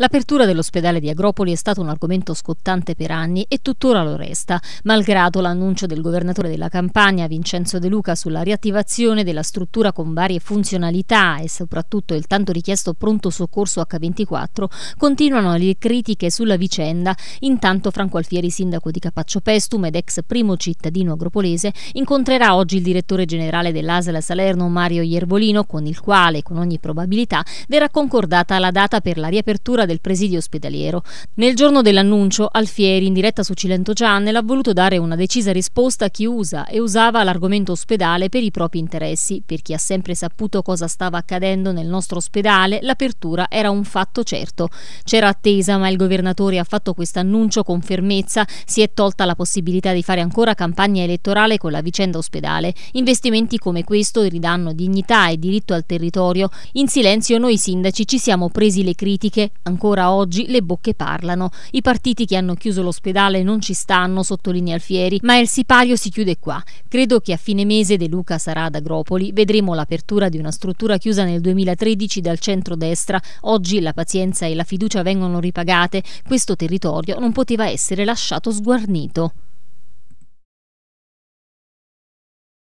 L'apertura dell'ospedale di Agropoli è stato un argomento scottante per anni e tuttora lo resta, malgrado l'annuncio del governatore della Campania Vincenzo De Luca sulla riattivazione della struttura con varie funzionalità e soprattutto il tanto richiesto pronto soccorso H24, continuano le critiche sulla vicenda. Intanto Franco Alfieri, sindaco di Capaccio Pestum ed ex primo cittadino agropolese, incontrerà oggi il direttore generale dell'ASL Salerno Mario Iervolino, con il quale, con ogni probabilità, verrà concordata la data per la riapertura del presidio ospedaliero. Nel giorno dell'annuncio, Alfieri, in diretta su Cilento Channel, ha voluto dare una decisa risposta a chi usa e usava l'argomento ospedale per i propri interessi. Per chi ha sempre saputo cosa stava accadendo nel nostro ospedale, l'apertura era un fatto certo. C'era attesa, ma il governatore ha fatto questo annuncio con fermezza, si è tolta la possibilità di fare ancora campagna elettorale con la vicenda ospedale. Investimenti come questo ridanno dignità e diritto al territorio. In silenzio noi sindaci ci siamo presi le critiche, Ancora oggi le bocche parlano. I partiti che hanno chiuso l'ospedale non ci stanno, sottolinea Alfieri, ma il sipario si chiude qua. Credo che a fine mese De Luca sarà ad Agropoli, vedremo l'apertura di una struttura chiusa nel 2013 dal centro-destra. Oggi la pazienza e la fiducia vengono ripagate. Questo territorio non poteva essere lasciato sguarnito.